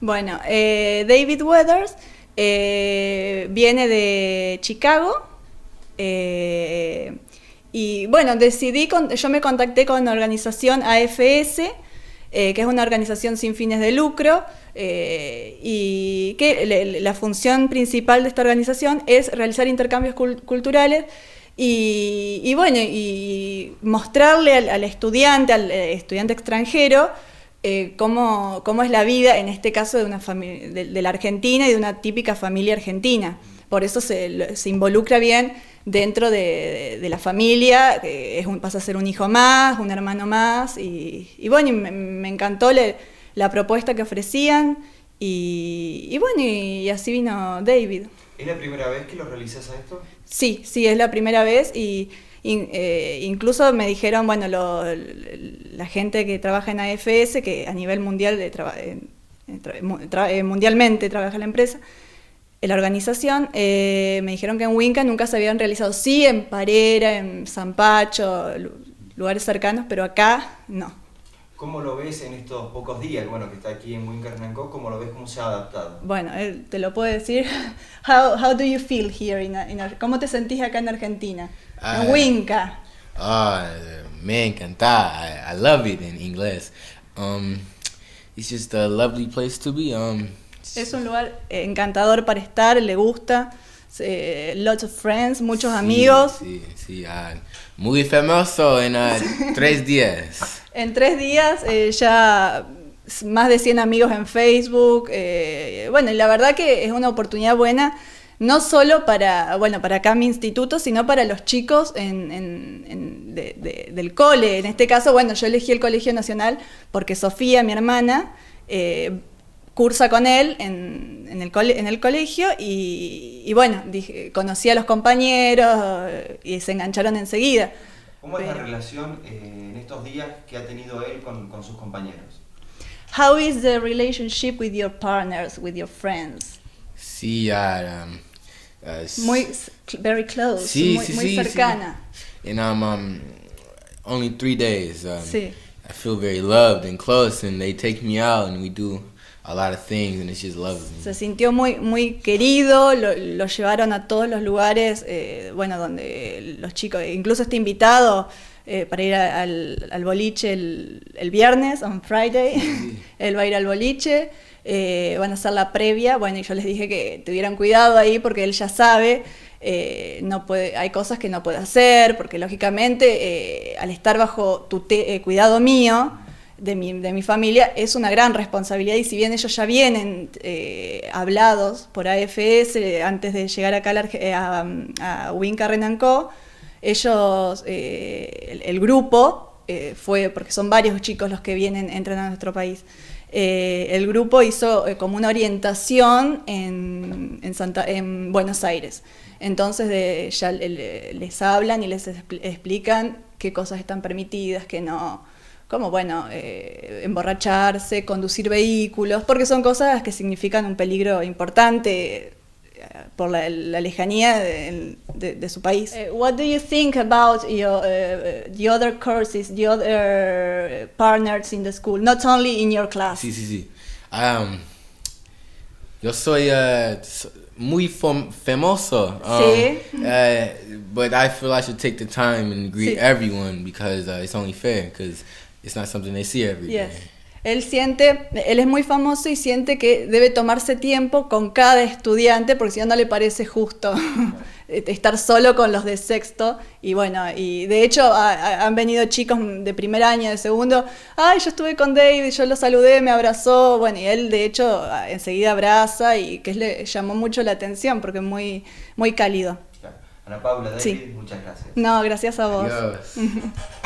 Bueno, eh, David Weathers eh, viene de Chicago. Eh, y bueno, decidí, yo me contacté con la organización AFS, que es una organización sin fines de lucro, y que la función principal de esta organización es realizar intercambios culturales y, y, bueno, y mostrarle al estudiante, al estudiante extranjero, eh, cómo, cómo, es la vida, en este caso, de, una de, de, la Argentina y de una típica familia argentina. Por eso se, involucra bien dentro de, la familia, es un, pasa a ser un hijo más, un hermano más, y, bueno, me, encantó la propuesta que ofrecían, y, bueno, y así vino David. ¿Es la primera vez que lo realizas a esto? Sí, sí, es la primera vez y eh, incluso me dijeron, bueno, la gente que trabaja en AFS, que a nivel mundial, eh, eh, mundialmente trabaja la empresa, la organización, me dijeron que en Winca nunca se habían realizado, sí en Parera, en San Pacho, lugares cercanos, pero acá no. ¿Cómo lo ves en estos pocos días, bueno, que está aquí en Winkernankó, cómo lo ves, cómo se ha adaptado? Bueno, te lo puedo decir. How, do you feel here in, ¿Cómo te sentís acá en Argentina? en uh, Winca. Ah, me encanta. I, I, love it in inglés. Um, it's just a lovely place to be. Um, es un lugar encantador para estar, le gusta. Eh, lots of friends, muchos amigos. Sí, sí, muy famoso en tres días. en tres días eh, ya más de 100 amigos en Facebook. Eh, bueno, y la verdad que es una oportunidad buena, no solo para, bueno, para acá mi instituto, sino para los chicos en, del cole. En este caso, bueno, yo elegí el Colegio Nacional porque Sofía, mi hermana, cursa con él en, en, el, en el, colegio y, y bueno, dije, conocí a los compañeros eh, y se engancharon enseguida. ¿Cómo es la relación eh, en estos días que ha tenido él con, con sus compañeros? How is the relationship with your partners, with your friends? Sí, uh, muy very close, sí, muy, sí, muy sí, cercana. And um, um, only three days. Um, sí. I feel very loved and close, and they take me out, and we do se sintió muy, muy querido, lo, llevaron a todos los lugares, eh, bueno, donde los chicos, incluso este invitado eh, para ir al, boliche el, viernes, on Friday, él va a ir al boliche, eh, van a hacer la previa, bueno, y yo les dije que tuvieran cuidado ahí porque él ya sabe. no puede, hay cosas que no puede hacer, porque lógicamente al estar bajo tu cuidado mío, de mi, familia es una gran responsabilidad y si bien ellos ya vienen eh, hablados por AFS antes de llegar acá a, a, Winca ellos, eh, el, grupo eh, fue, porque son varios chicos los que vienen, entran a nuestro país, el grupo hizo como una orientación en, Santa, en Buenos Aires. Entonces ya les hablan y les explican qué cosas están permitidas, qué no como bueno, eh, emborracharse, conducir vehículos, porque son cosas que significan un peligro importante eh, por la, lejanía de, su país. ¿Qué eh, what do you think about your, uh, the other courses, the other partners in the school, not only in your class? Sí, sí, sí. Um, yo soy muy famoso. Um, sí. but I feel I should take the time and greet everyone because uh, it's only fair because él siente, él es muy famoso y siente que debe tomarse tiempo con cada estudiante porque si no, no le parece justo estar solo con los de sexto. Y bueno, y de hecho han venido chicos de primer año, de segundo, ay, yo estuve con David, yo lo saludé, me abrazó. Bueno, y él de hecho enseguida abraza y que le llamó mucho la atención porque es muy, muy cálido. Ana Paula, David, muchas gracias. No, gracias a vos. Adiós.